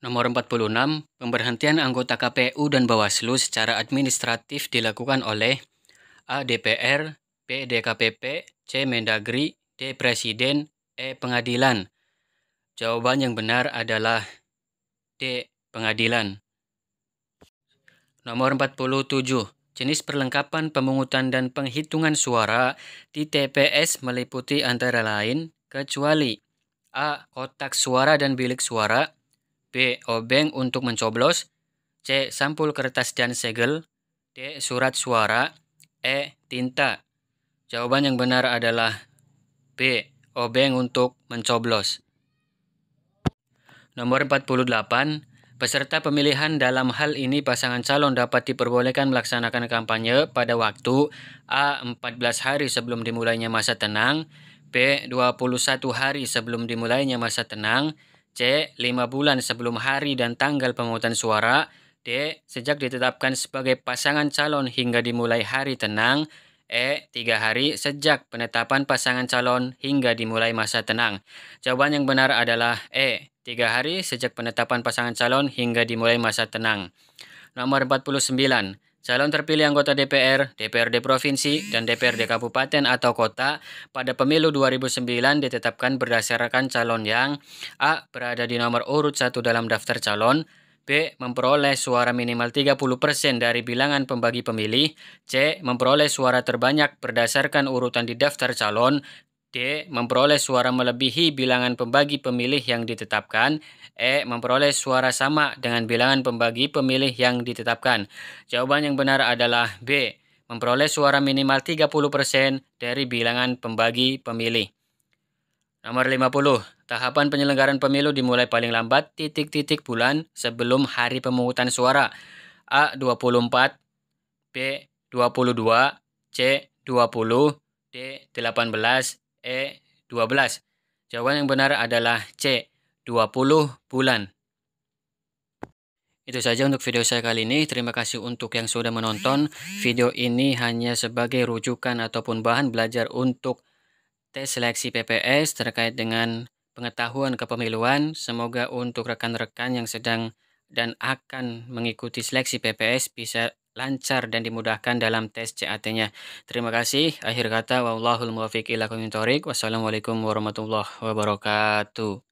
Nomor 46, pemberhentian anggota KPU dan Bawaslu secara administratif dilakukan oleh A. DPR, B. DKPP, C. Mendagri, D. Presiden, E. Pengadilan. Jawaban yang benar adalah D. Pengadilan. Nomor 47, jenis perlengkapan pemungutan dan penghitungan suara di TPS meliputi antara lain kecuali A. Kotak suara dan bilik suara, B. Obeng untuk mencoblos C. Sampul kertas dan segel D. Surat suara E. Tinta Jawaban yang benar adalah B. Obeng untuk mencoblos Nomor 48 Peserta pemilihan dalam hal ini pasangan calon dapat diperbolehkan melaksanakan kampanye pada waktu A. 14 hari sebelum dimulainya masa tenang B. 21 hari sebelum dimulainya masa tenang C. 5 bulan sebelum hari dan tanggal pemungutan suara. D. Sejak ditetapkan sebagai pasangan calon hingga dimulai hari tenang. E. 3 hari sejak penetapan pasangan calon hingga dimulai masa tenang. Jawaban yang benar adalah E. 3 hari sejak penetapan pasangan calon hingga dimulai masa tenang. Nomor 49. Calon terpilih anggota DPR, DPRD Provinsi, dan DPRD Kabupaten atau Kota pada pemilu 2009 ditetapkan berdasarkan calon yang A. berada di nomor urut 1 dalam daftar calon, B. memperoleh suara minimal 30% dari bilangan pembagi pemilih, C. memperoleh suara terbanyak berdasarkan urutan di daftar calon, D. E, memperoleh suara melebihi bilangan pembagi pemilih yang ditetapkan. E. Memperoleh suara sama dengan bilangan pembagi pemilih yang ditetapkan. Jawaban yang benar adalah B. Memperoleh suara minimal 30% dari bilangan pembagi pemilih. Nomor 50. Tahapan penyelenggaraan pemilu dimulai paling lambat titik-titik bulan sebelum hari pemungutan suara. A. 24 B. 22 C. 20 D. 18 E. 12. Jawaban yang benar adalah C. 20 bulan. Itu saja untuk video saya kali ini. Terima kasih untuk yang sudah menonton. Video ini hanya sebagai rujukan ataupun bahan belajar untuk tes seleksi PPS terkait dengan pengetahuan kepemiluan. Semoga untuk rekan-rekan yang sedang dan akan mengikuti seleksi PPS bisa lancar dan dimudahkan dalam tes CAT-nya. Terima kasih. Akhir kata, wa'allahul muwafiq ila Wassalamualaikum warahmatullahi wabarakatuh.